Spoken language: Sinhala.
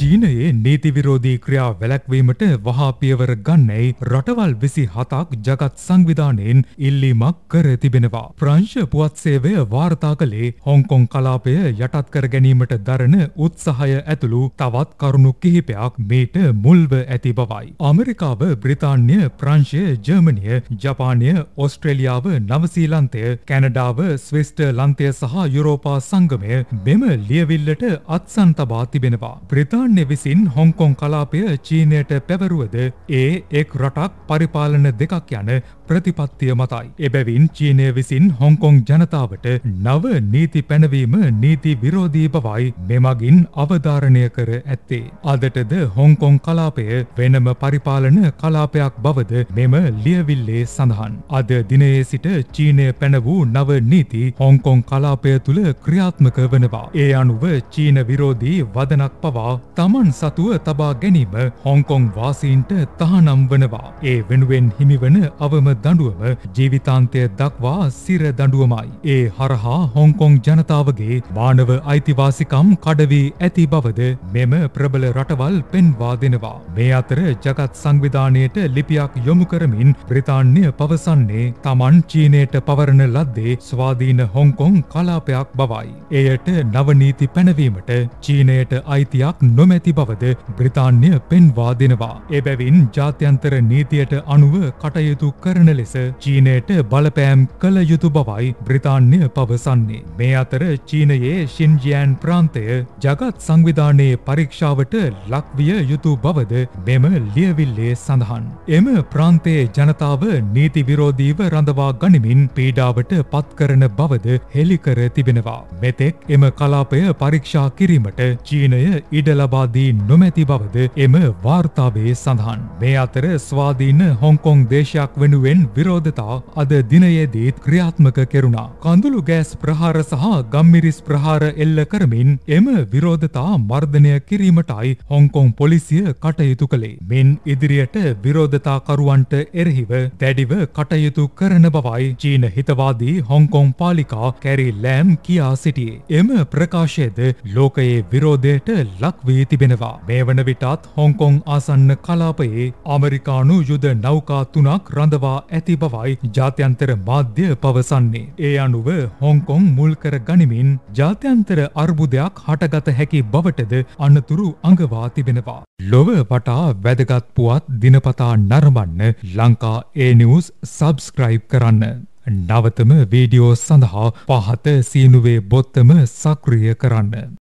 චීනයේ නීති විරෝධී ක්‍රියා වැළැක්වීමට වහා පියවර ගන්නේ රටවල් 27ක් ජගත් සංවිධානයෙන් ඉල්ලීමක් කර තිබෙනවා. ප්‍රංශ පුවත් සේවය වාර්තා කළේ හොංකොං කලාපය යටත් කර ගැනීමට දරන උත්සාහය ඇතුළු තවත් කරුණු කිහිපයක් මේට මුල්ව ඇති බවයි. අමෙරිකාව, බ්‍රිතාන්‍ය, ප්‍රංශය, ජර්මනිය, ජපානය, ඔස්ට්‍රේලියාව, නවසීලන්තය, කැනඩාව, ස්විස්ටර්ලන්තය සහ යුරෝපා සංගමය මෙම ලියවිල්ලට අත්සන් තබා තිබෙනවා. බ්‍රිතාන්‍ය ජපානය විසින් හොංකොං කලාපය චීනයට පැවරුවද ඒ එක් රටක් පරිපාලන දෙකක් යන ප්‍රතිපත්තිය මතයි. එබැවින් චීනය විසින් හොංකොං ජනතාවට නව නීති පැනවීම නීති විරෝධී බවයි මෙමගින් අවධාරණය කර ඇත්තේ. අදටද හොංකොං කලාපය වෙනම පරිපාලන කලාපයක් බවද මෙම ලියවිල්ලේ සඳහන්. අද දිනයේ සිට චීනය පැන වූ නව නීති හොංකොං කලාපය තුළ ක්‍රියාත්මක වනවා. ඒ අනුව චීන විරෝධී වදනක් පවා තමන් සතුව තබා ගැනීම හොංකොං වාසීන්ට තහනම් වනවා. ඒ වෙනුවෙන් හිමිවන අවම දඬුවම ජීවිතාන්තය දක්වා සිර දඬුවමයි. ඒ හරහා හොංකොං ජනතාවගේ මානව අයිතිවාසිකම් කඩවී ඇති බවද මෙම ප්‍රබල රටවල් පෙන්වා දෙනවා. මේ අතර ජගත් සංවිධානයට ලිපියක් යොමු කරමින් බ්‍රතාන්්‍ය පවසන්නේ තමන් චීනයට පවරණ ලද්දේ ස්වාධීන හොංකොං කලාපයක් බවයි. එයට නවනීති පැනවීමට චීනයට අයිතියක් නොමැති බවද බ්‍රතාන්්‍ය පෙන්වා දෙනවා. එබැවින් ජාත්‍යන්තර නීතියට අනුව කටයුතු කරන දක්වන ලෙස චීනයට බලපෑම් කළ යුතු බවයි බ්‍රතාන්්‍ය පවසන්නේ. මේ අතර චීනයේ ශින්ජයන් ප්‍රාන්තය ජගත් සංවිධානයේ පරීක්ෂාවට ලක්විය යුතු බවද මෙම ලියවිල්ලේ සඳහන්. එම ප්‍රාන්තයේ ජනතාව නීති විරෝධීව රඳවා ගනිමින් පීඩාවට පත්කරන බවද හෙළිකර තිබෙනවා. මෙතෙක් එම කලාපය පරීක්ෂා කිරීමට චීනය ඉඩලබාදී නොමැති බවද එම වාර්තාවේ සඳහන්. මේ අතර ස්වාධීන හොංකොං දේශයක් වෙනුවෙන් අතරින් විරෝධතා අද දිනයේදීත් ක්‍රියාත්මක කෙරුණා. කඳුළු ගෑස් ප්‍රහාර සහ ගම්මිරිස් ප්‍රහාර එල්ල කරමින් එම විරෝධතා මර්ධනය කිරීමටයි හොංකොං පොලිසිය කටයුතු කළේ. මෙන් ඉදිරියට විරෝධතාකරුවන්ට එරහිව දැඩිව කටයුතු කරන බවයි චීන හිතවාදී හොංකොං පාලිකා කැරි ලෑම් කියා සිටියේ. එම ප්‍රකාශයද ලෝකයේ විරෝධයට ලක්වී තිබෙනවා. මේ වන විටත් හොංකොං ආසන්න කලාපයේ අමරිකානු යුද නෞකා තුනක් රඳවා ඇති බවයි ජාත්‍යන්තර මාධ්‍ය පවසන්නේ. ඒ අනුව හොංකොං මුල් කර ගනිමින් ජාත්‍යන්තර අර්බුදයක් හටගත හැකි බවටද අනතුරු අඟවා තිබෙනවා. ලොව පටා වැදගත් පුවත් දිනපතා නරඹන්න ලංකා ඒ නිවුස් සබස්ක්‍රයිබ් කරන්න. නවතම වීඩියෝ සඳහා පහත සීනුවේ බොත්තම සක්‍රිය කරන්න.